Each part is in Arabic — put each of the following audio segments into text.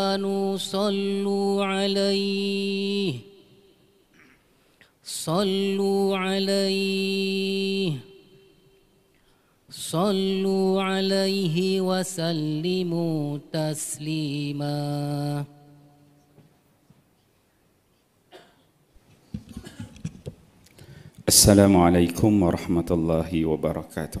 آمنوا صلوا عليه صلوا عليه صلوا عليه وسلموا تسليما السلام عليكم ورحمة الله وبركاته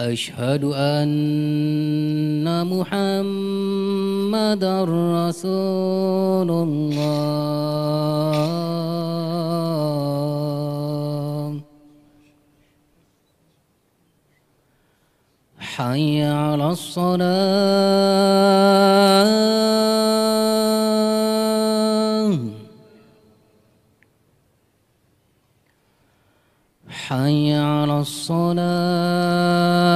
أشهد أن محمدا رسول الله حي على الصلاة حي على الصلاه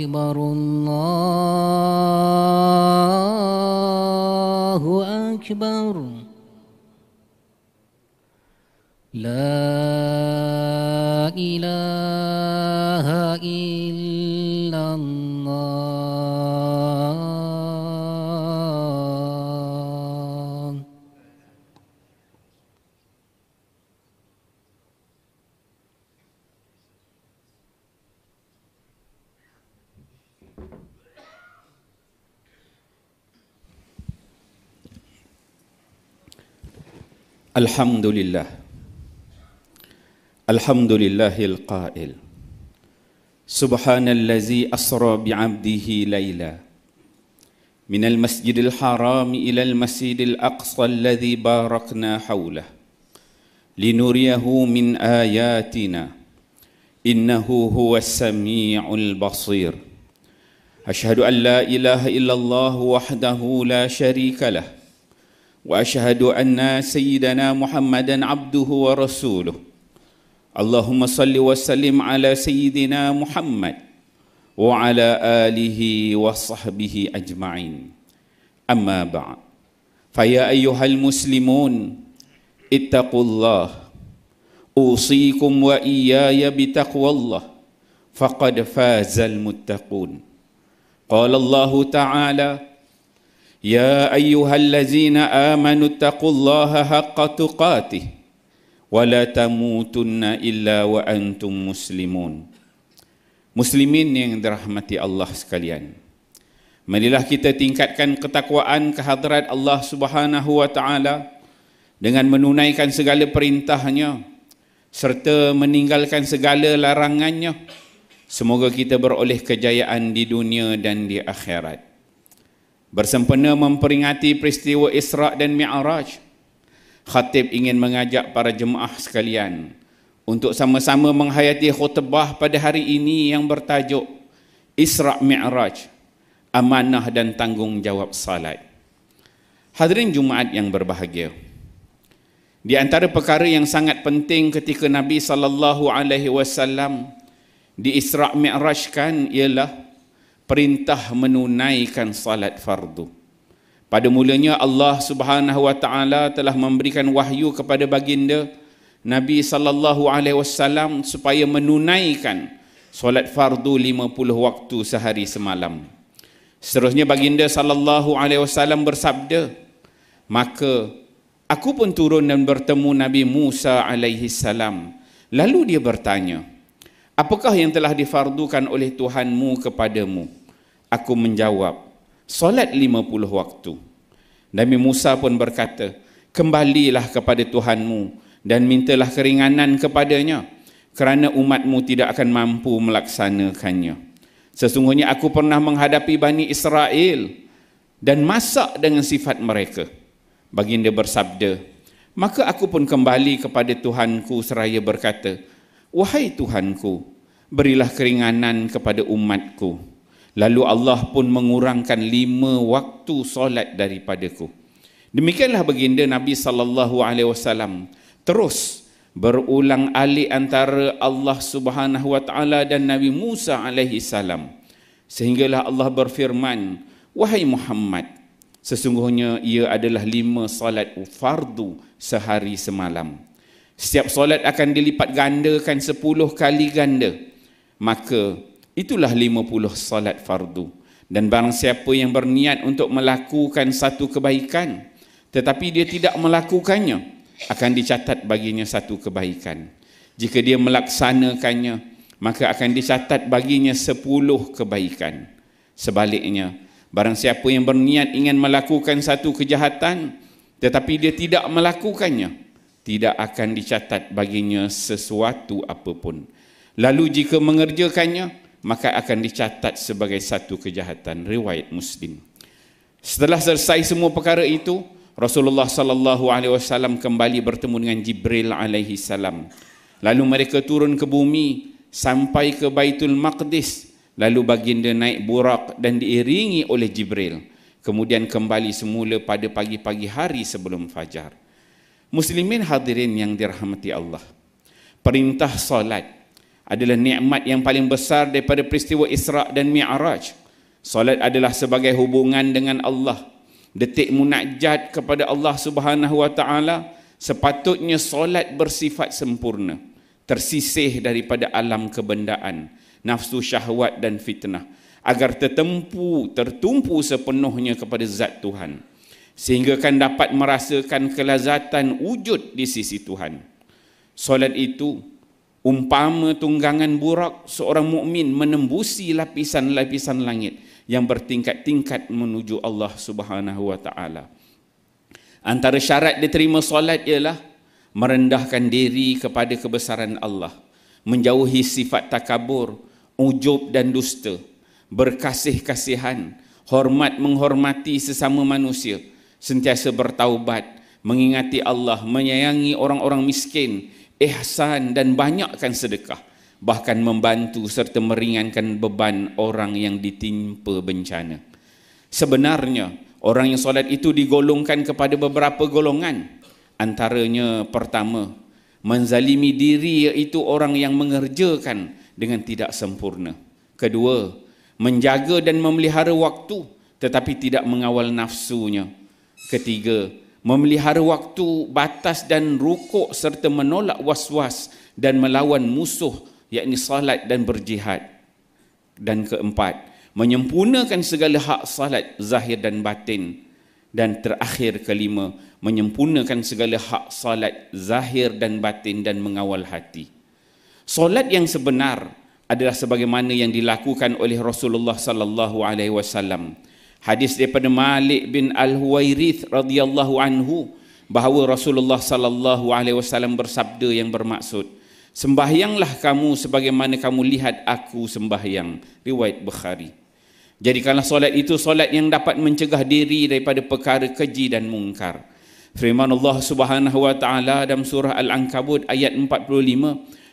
أكبر الحمد لله الحمد لله القائل سبحان الذي أسرى بعبده ليلا من المسجد الحرام إلى المسجد الأقصى الذي باركنا حوله لنريه من آياتنا إنه هو السميع البصير أشهد أن لا إله إلا الله وحده لا شريك له واشهد ان سيدنا محمدا عبده ورسوله اللهم صل وسلم على سيدنا محمد وعلى اله وصحبه اجمعين اما بعد فيا ايها المسلمون اتقوا الله اوصيكم واياي بتقوى الله فقد فاز المتقون قال الله تعالى يا ايها الذين آمنوا اتقوا الله حق تقاته ولا تموتن إلا وأنتم مسلمون مسلمين yang dirahmati Allah sekalian marilah kita tingkatkan ketakwaan kehadrat Allah Subhanahu wa taala dengan menunaikan segala perintahnya serta meninggalkan segala larangannya semoga kita beroleh kejayaan di dunia dan di akhirat bersempena memperingati peristiwa Isra' dan Mi'raj, khatib ingin mengajak para jemaah sekalian untuk sama-sama menghayati khutbah pada hari ini yang bertajuk Isra' Mi'raj, amanah dan tanggungjawab salat. Hadirin Jumaat yang berbahagia. Di antara perkara yang sangat penting ketika Nabi sallallahu alaihi wasallam di Isra' Mi'rajkan ialah perintah menunaikan salat fardu. Pada mulanya Allah Subhanahu wa taala telah memberikan wahyu kepada baginda Nabi sallallahu alaihi wasallam supaya menunaikan solat fardu 50 waktu sehari semalam. Seterusnya baginda sallallahu alaihi wasallam bersabda, "Maka aku pun turun dan bertemu Nabi Musa alaihi salam." Lalu dia bertanya, Apakah yang telah difardukan oleh Tuhanmu kepadamu? Aku menjawab, solat lima puluh waktu. Nabi Musa pun berkata, kembalilah kepada Tuhanmu dan mintalah keringanan kepadanya kerana umatmu tidak akan mampu melaksanakannya. Sesungguhnya aku pernah menghadapi Bani Israel dan masak dengan sifat mereka. Baginda bersabda, maka aku pun kembali kepada Tuhanku seraya berkata, Wahai Tuhanku, berilah keringanan kepada umatku. Lalu Allah pun mengurangkan lima waktu solat daripadaku. Demikianlah baginda Nabi sallallahu alaihi wasallam terus berulang alik antara Allah Subhanahu wa taala dan Nabi Musa alaihi salam. Sehinggalah Allah berfirman, "Wahai Muhammad, sesungguhnya ia adalah lima salat fardu sehari semalam." Setiap solat akan dilipat gandakan sepuluh kali ganda. Maka itulah lima puluh solat fardu. Dan barang siapa yang berniat untuk melakukan satu kebaikan tetapi dia tidak melakukannya akan dicatat baginya satu kebaikan. Jika dia melaksanakannya maka akan dicatat baginya sepuluh kebaikan. Sebaliknya barang siapa yang berniat ingin melakukan satu kejahatan tetapi dia tidak melakukannya tidak akan dicatat baginya sesuatu apapun. Lalu jika mengerjakannya, maka akan dicatat sebagai satu kejahatan riwayat Muslim. Setelah selesai semua perkara itu, Rasulullah sallallahu alaihi wasallam kembali bertemu dengan Jibril alaihi salam. Lalu mereka turun ke bumi sampai ke Baitul Maqdis, lalu baginda naik burak dan diiringi oleh Jibril. Kemudian kembali semula pada pagi-pagi hari sebelum fajar. Muslimin hadirin yang dirahmati Allah. Perintah solat adalah nikmat yang paling besar daripada peristiwa Isra' dan Mi'raj. Solat adalah sebagai hubungan dengan Allah. Detik munajat kepada Allah Subhanahu Wa Taala sepatutnya solat bersifat sempurna. Tersisih daripada alam kebendaan, nafsu syahwat dan fitnah agar tertempu, tertumpu sepenuhnya kepada zat Tuhan sehingga kan dapat merasakan kelazatan wujud di sisi Tuhan. Solat itu umpama tunggangan buruk seorang mukmin menembusi lapisan-lapisan langit yang bertingkat-tingkat menuju Allah Subhanahu wa taala. Antara syarat diterima solat ialah merendahkan diri kepada kebesaran Allah, menjauhi sifat takabur, ujub dan dusta, berkasih-kasihan, hormat menghormati sesama manusia sentiasa bertaubat, mengingati Allah, menyayangi orang-orang miskin, ihsan dan banyakkan sedekah, bahkan membantu serta meringankan beban orang yang ditimpa bencana. Sebenarnya, orang yang solat itu digolongkan kepada beberapa golongan. Antaranya pertama, menzalimi diri iaitu orang yang mengerjakan dengan tidak sempurna. Kedua, menjaga dan memelihara waktu tetapi tidak mengawal nafsunya. Ketiga, memelihara waktu, batas dan rukuk serta menolak was-was dan melawan musuh yakni salat dan berjihad. Dan keempat, menyempurnakan segala hak salat zahir dan batin. Dan terakhir kelima, menyempurnakan segala hak salat zahir dan batin dan mengawal hati. Salat yang sebenar adalah sebagaimana yang dilakukan oleh Rasulullah sallallahu alaihi wasallam hadis daripada Malik bin Al-Huwairith radhiyallahu anhu bahawa Rasulullah sallallahu alaihi wasallam bersabda yang bermaksud sembahyanglah kamu sebagaimana kamu lihat aku sembahyang riwayat Bukhari jadikanlah solat itu solat yang dapat mencegah diri daripada perkara keji dan mungkar firman Allah subhanahu wa taala dalam surah Al-Ankabut ayat 45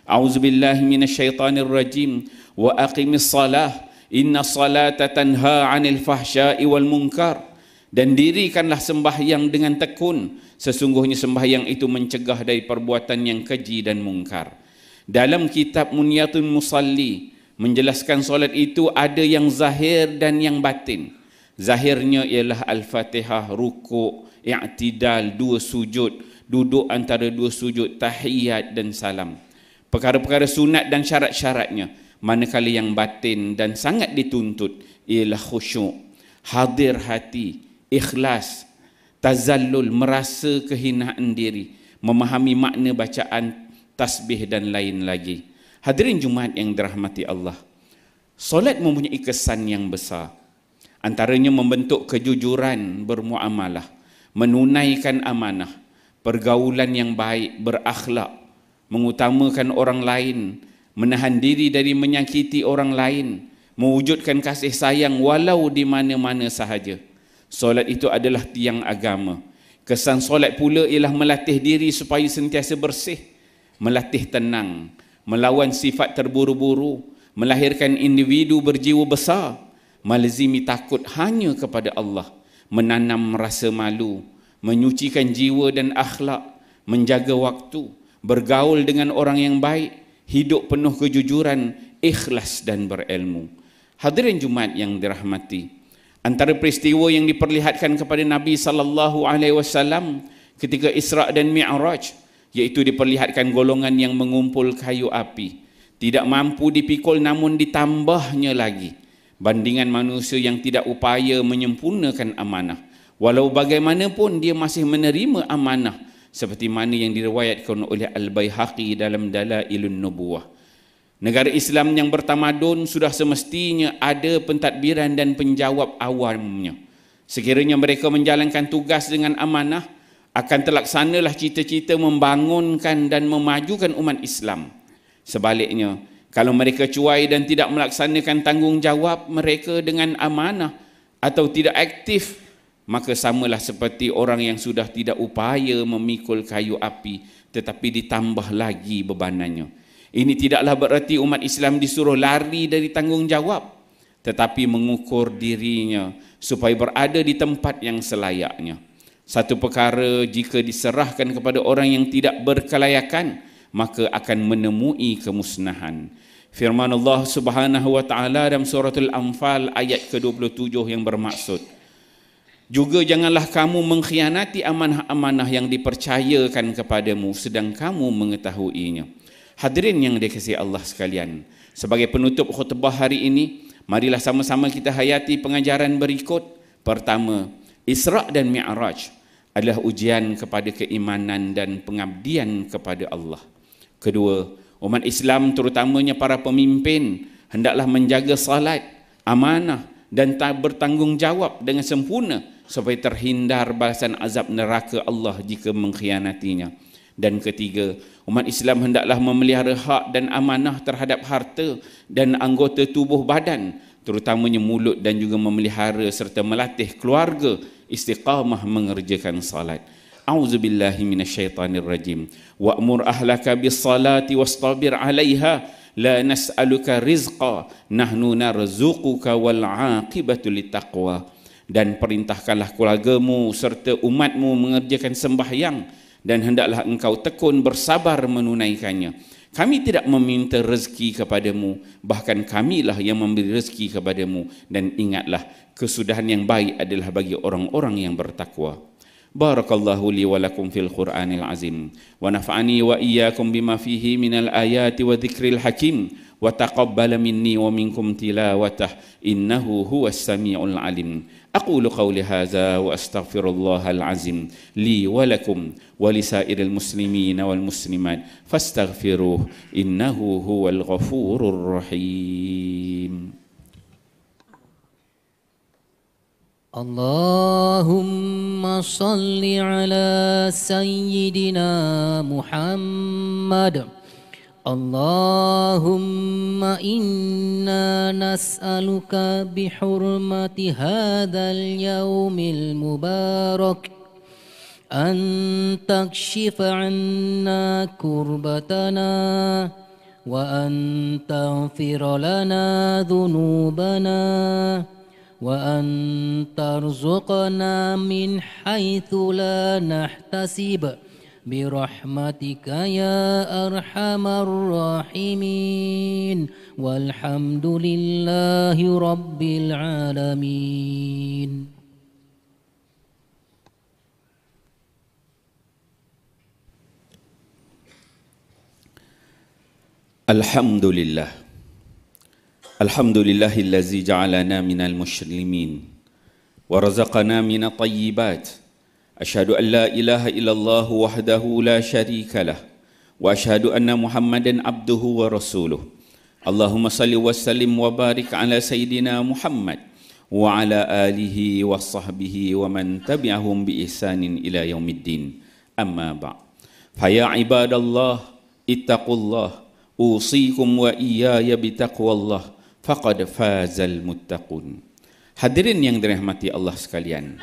A'udzu billahi rajim wa aqimis salah Inna salata tanha anil fahsya'i wal munkar. Dan dirikanlah sembahyang dengan tekun. Sesungguhnya sembahyang itu mencegah dari perbuatan yang keji dan mungkar. Dalam kitab Munyatun Musalli, menjelaskan solat itu ada yang zahir dan yang batin. Zahirnya ialah Al-Fatihah, Rukuk, I'tidal, dua sujud, duduk antara dua sujud, tahiyat dan salam. Perkara-perkara sunat dan syarat-syaratnya manakala yang batin dan sangat dituntut ialah khusyuk hadir hati ikhlas tazallul merasa kehinaan diri memahami makna bacaan tasbih dan lain lagi hadirin jumaat yang dirahmati Allah solat mempunyai kesan yang besar antaranya membentuk kejujuran bermuamalah menunaikan amanah pergaulan yang baik berakhlak mengutamakan orang lain menahan diri dari menyakiti orang lain, mewujudkan kasih sayang walau di mana-mana sahaja. Solat itu adalah tiang agama. Kesan solat pula ialah melatih diri supaya sentiasa bersih, melatih tenang, melawan sifat terburu-buru, melahirkan individu berjiwa besar, malzimi takut hanya kepada Allah, menanam rasa malu, menyucikan jiwa dan akhlak, menjaga waktu, bergaul dengan orang yang baik, hidup penuh kejujuran, ikhlas dan berilmu. Hadirin Jumat yang dirahmati. Antara peristiwa yang diperlihatkan kepada Nabi sallallahu alaihi wasallam ketika Isra dan Mi'raj iaitu diperlihatkan golongan yang mengumpul kayu api tidak mampu dipikul namun ditambahnya lagi bandingan manusia yang tidak upaya menyempurnakan amanah walau bagaimanapun dia masih menerima amanah seperti mana yang diriwayatkan oleh Al-Baihaqi dalam Dalailun Nubuwah. Negara Islam yang bertamadun sudah semestinya ada pentadbiran dan penjawab awamnya. Sekiranya mereka menjalankan tugas dengan amanah, akan terlaksanalah cita-cita membangunkan dan memajukan umat Islam. Sebaliknya, kalau mereka cuai dan tidak melaksanakan tanggungjawab mereka dengan amanah atau tidak aktif maka samalah seperti orang yang sudah tidak upaya memikul kayu api tetapi ditambah lagi bebanannya ini tidaklah bererti umat Islam disuruh lari dari tanggungjawab tetapi mengukur dirinya supaya berada di tempat yang selayaknya satu perkara jika diserahkan kepada orang yang tidak berkelayakan maka akan menemui kemusnahan firman Allah Subhanahu wa taala dalam suratul anfal ayat ke-27 yang bermaksud juga janganlah kamu mengkhianati amanah-amanah yang dipercayakan kepadamu sedang kamu mengetahuinya. Hadirin yang dikasihi Allah sekalian, sebagai penutup khutbah hari ini, marilah sama-sama kita hayati pengajaran berikut. Pertama, Isra' dan Mi'raj adalah ujian kepada keimanan dan pengabdian kepada Allah. Kedua, umat Islam terutamanya para pemimpin hendaklah menjaga salat, amanah dan tak bertanggungjawab dengan sempurna supaya terhindar balasan azab neraka Allah jika mengkhianatinya. Dan ketiga, umat Islam hendaklah memelihara hak dan amanah terhadap harta dan anggota tubuh badan, terutamanya mulut dan juga memelihara serta melatih keluarga istiqamah mengerjakan salat. A'udzu billahi minasyaitonir rajim. Wa'mur ahlaka bis salati wastabir 'alaiha la nas'aluka rizqa nahnu narzuquka wal 'aqibatu littaqwa. taqwa dan perintahkanlah keluargamu serta umatmu mengerjakan sembahyang dan hendaklah engkau tekun bersabar menunaikannya. Kami tidak meminta rezeki kepadamu, bahkan kamilah yang memberi rezeki kepadamu dan ingatlah kesudahan yang baik adalah bagi orang-orang yang bertakwa. Barakallahu li wa lakum fil Qur'anil Azim wa nafa'ani wa iyyakum bima fihi minal ayati wa dhikril hakim wa taqabbala minni wa minkum tilawatah innahu huwas samiul alim. أقول قولي هذا وأستغفر الله العظيم لي ولكم ولسائر المسلمين والمسلمات فاستغفروه إنه هو الغفور الرحيم اللهم صل على سيدنا محمد اللهم إنا نسألك بحرمة هذا اليوم المبارك أن تكشف عنا كربتنا وأن تغفر لنا ذنوبنا وأن ترزقنا من حيث لا نحتسب برحمتك يا أرحم الراحمين والحمد لله رب العالمين الحمد لله الحمد لله الذي جعلنا من المسلمين ورزقنا من الطيبات أشهد أن لا إله إلا الله وحده لا شريك له وأشهد أن محمدا عبده ورسوله اللهم صل وسلم وبارك على سيدنا محمد وعلى آله وصحبه ومن تبعهم بإحسان إلى يوم الدين أما بعد فيا عباد الله اتقوا الله أوصيكم وإياي بتقوى الله فقد فاز المتقون Hadirin yang dirahmati Allah sekalian.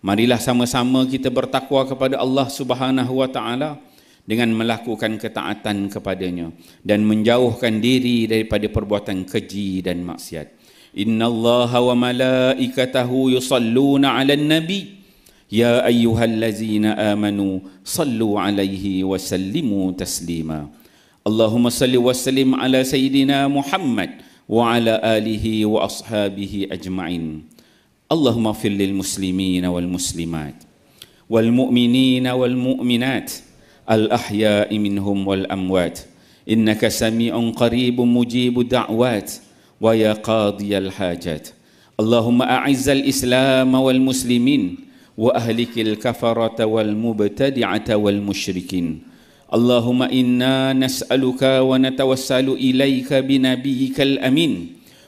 Marilah sama-sama kita bertakwa kepada Allah Subhanahu wa taala dengan melakukan ketaatan kepadanya dan menjauhkan diri daripada perbuatan keji dan maksiat. Inna Allah wa malaikatahu yusalluna ala nabi Ya ayuhal lazina amanu Sallu alaihi wa sallimu taslima Allahumma salli wa sallim ala sayyidina Muhammad Wa ala alihi wa ashabihi ajma'in اللهم اغفر للمسلمين والمسلمات والمؤمنين والمؤمنات الأحياء منهم والأموات إنك سميع قريب مجيب الدعوات ويا قاضي الحاجات اللهم أعز الإسلام والمسلمين وأهلك الكفرة والمبتدعة والمشركين اللهم إنا نسألك ونتوسل إليك بنبيك الأمين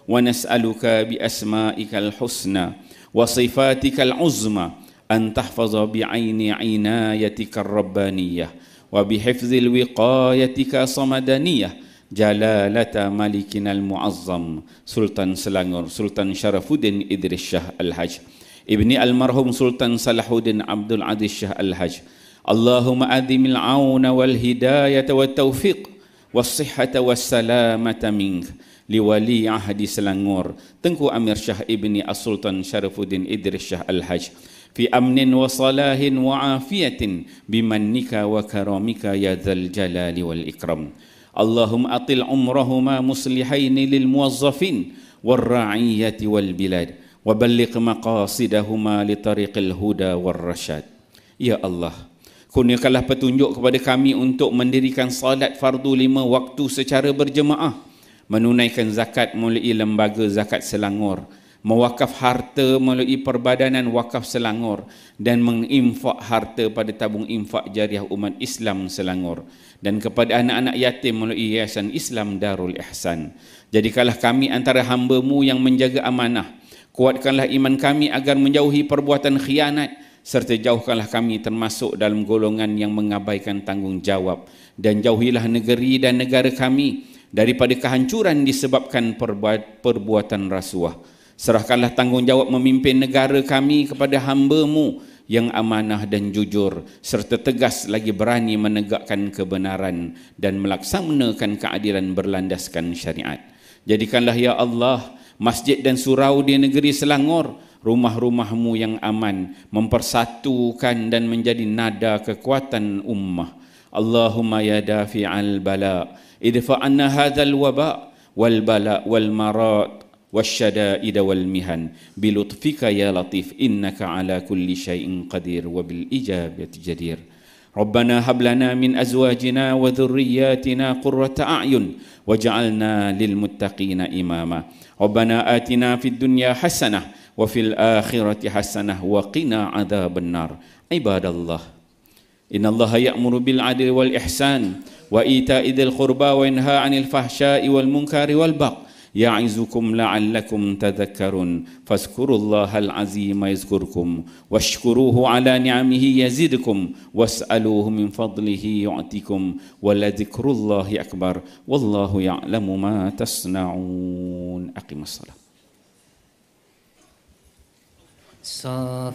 ونسألك بأسمائك الحسنى وصفاتك العظمى أن تحفظ بعين عنايتك الربانية وبحفظ الوقايتك صمدانية جلالة ملكنا المعظم سلطان سلانور سلطان شرف الدين إدريس شاه الحج ابن المرحوم سلطان صلاح الدين عبد العزيز شاه الحج اللهم أدم العون والهداية والتوفيق والصحة والسلامة منك liwali ahdi Selangor Tengku Amir Syah ibni As-Sultan Syarifuddin Idris Syah Al-Hajj fi amnin wa salahin wa afiyatin bimannika wa karamika ya dzal jalali wal ikram اللهم أطل عمرهما مصلحين للموظفين والرعية والبلاد وبلغ مقاصدهما لطريق الهدى والرشاد يا الله Kurniakanlah petunjuk kepada kami untuk mendirikan salat fardu lima waktu secara berjemaah menunaikan zakat melalui lembaga zakat Selangor, mewakaf harta melalui perbadanan wakaf Selangor dan menginfak harta pada tabung infak jariah umat Islam Selangor dan kepada anak-anak yatim melalui Yayasan Islam Darul Ihsan. kalah kami antara hamba-Mu yang menjaga amanah. Kuatkanlah iman kami agar menjauhi perbuatan khianat serta jauhkanlah kami termasuk dalam golongan yang mengabaikan tanggungjawab dan jauhilah negeri dan negara kami daripada kehancuran disebabkan perbuatan rasuah. Serahkanlah tanggungjawab memimpin negara kami kepada hambamu yang amanah dan jujur serta tegas lagi berani menegakkan kebenaran dan melaksanakan keadilan berlandaskan syariat. Jadikanlah ya Allah masjid dan surau di negeri Selangor rumah-rumahmu yang aman mempersatukan dan menjadi nada kekuatan ummah. Allahumma ya dafi'al bala' ادفع عنا هذا الوباء والبلاء والمرض والشدائد والمهن بلطفك يا لطيف إنك على كل شيء قدير وبالإجابة جدير ربنا هب لنا من أزواجنا وذرياتنا قرة أعين واجعلنا للمتقين إماما ربنا آتنا في الدنيا حسنة وفي الآخرة حسنة وقنا عذاب النار عباد الله إن الله يأمر بالعدل والإحسان وإيتاء ذي القربى وينهى عن الفحشاء والمنكر والبغي يعظكم لعلكم تذكرون فاذكروا الله العظيم يذكركم واشكروه على نعمه يزدكم واسألوه من فضله يعطيكم ولذكر الله أكبر والله يعلم ما تصنعون أقم الصلاة صاف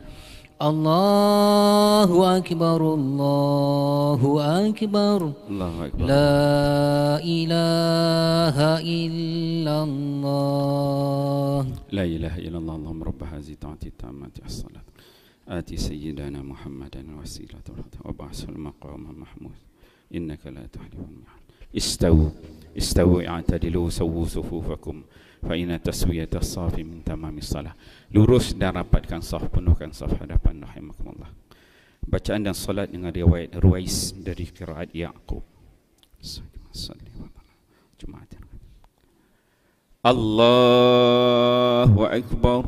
الله أكبر الله أكبر الله أكبر لا إله إلا الله لا إله إلا الله اللهم رب هذه تعطي التامات الصلاة آتي سيدنا محمدا وسيلة وبعث المقام محمود إنك لا تحلف المحل Istau, istau. استو اعتدلوا سووا صفوفكم فإن تسوية الصاف من تمام الصلاة لروس دارapatkan صف penuhkan صف hadapan رحمكم الله bacaan dan salat dengan riwayat Ruwais dari qiraat Yaqub Allahu akbar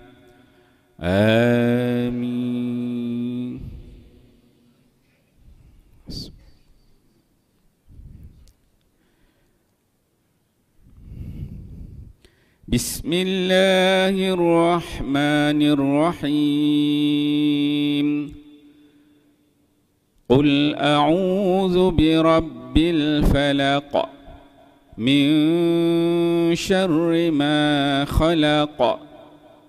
آمين بسم الله الرحمن الرحيم قل أعوذ برب الفلق من شر ما خلق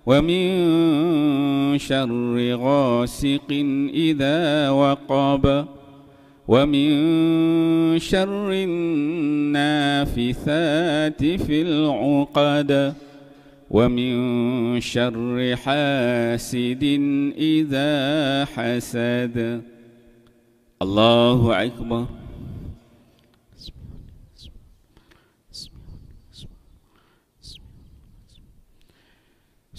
ومن شر غاسق إذا وقب ومن شر النافثات في العقد ومن شر حاسد إذا حسد الله أكبر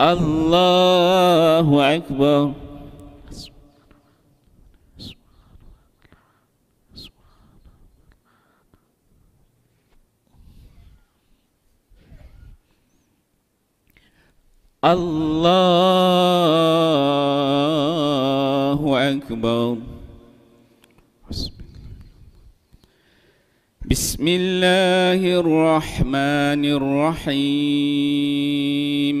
الله أكبر الله أكبر بسم الله الرحمن الرحيم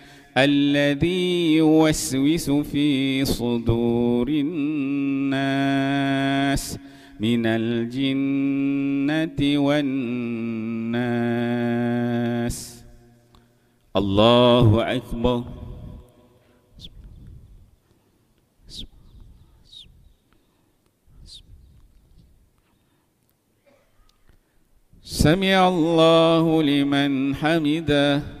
الذي يوسوس في صدور الناس من الجنة والناس الله أكبر سمع الله لمن حمده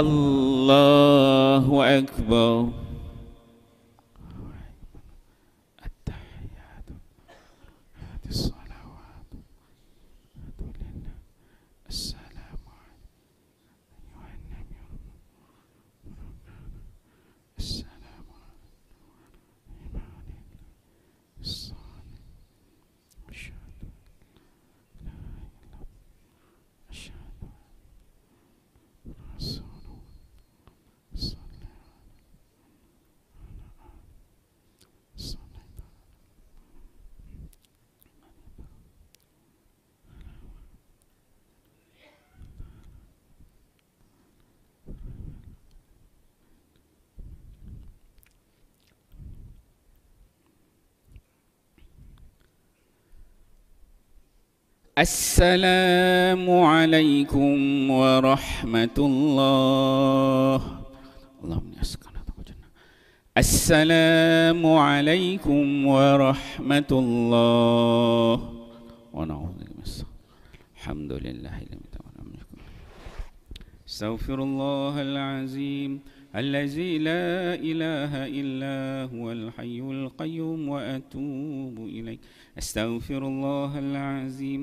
الله أكبر السلام عليكم ورحمة الله اللهم يسكن السلام عليكم ورحمة الله ونعوذ بالله الحمد لله استغفر الله العظيم الذي لا إله إلا هو الحي القيوم وأتوب إليه أستغفر الله العظيم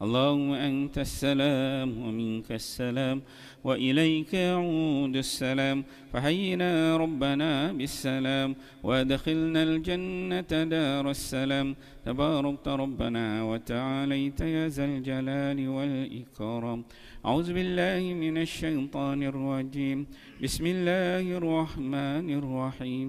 اللهم أنت السلام ومنك السلام وإليك يعود السلام فحينا ربنا بالسلام وأدخلنا الجنة دار السلام تباركت ربنا وتعاليت يا ذا الجلال والإكرام أعوذ بالله من الشيطان الرجيم بسم الله الرحمن الرحيم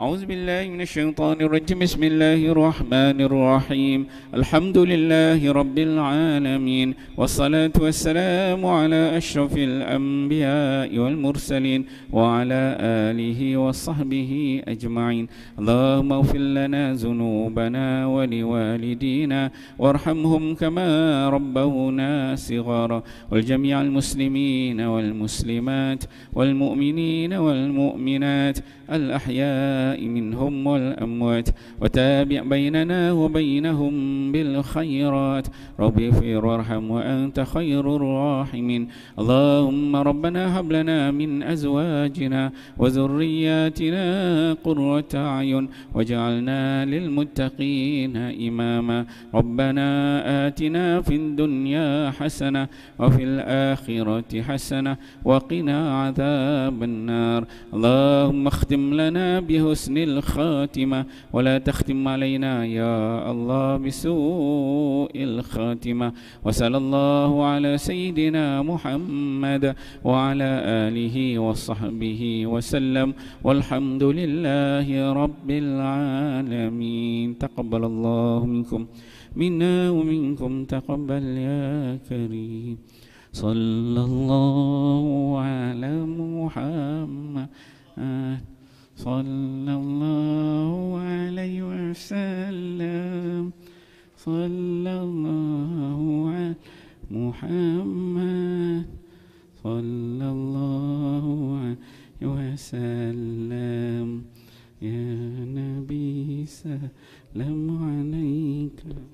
أعوذ بالله من الشيطان الرجيم بسم الله الرحمن الرحيم الحمد لله رب العالمين والصلاة والسلام على أشرف الأنبياء والمرسلين وعلى آله وصحبه أجمعين اللهم اغفر لنا ذنوبنا ولوالدينا وارحمهم كما ربونا صغارا والجميع المسلمين والمسلمات والمؤمنين والمؤمنات الأحياء منهم والأموات وتابع بيننا وبينهم بالخيرات رب اغفر وارحم وأنت خير الراحمين اللهم ربنا هب لنا من أزواجنا وذرياتنا قرة أعين واجعلنا للمتقين إماما ربنا آتنا في الدنيا حسنة وفي الآخرة حسنة وقنا عذاب النار اللهم اختم واختم لنا بحسن الخاتمة ولا تختم علينا يا الله بسوء الخاتمة وصلى الله على سيدنا محمد وعلى آله وصحبه وسلم والحمد لله رب العالمين تقبل الله منكم منا ومنكم تقبل يا كريم صلى الله على محمد صلى الله عليه وسلم صلى الله على محمد صلى الله عليه وسلم يا نبي سلام عليك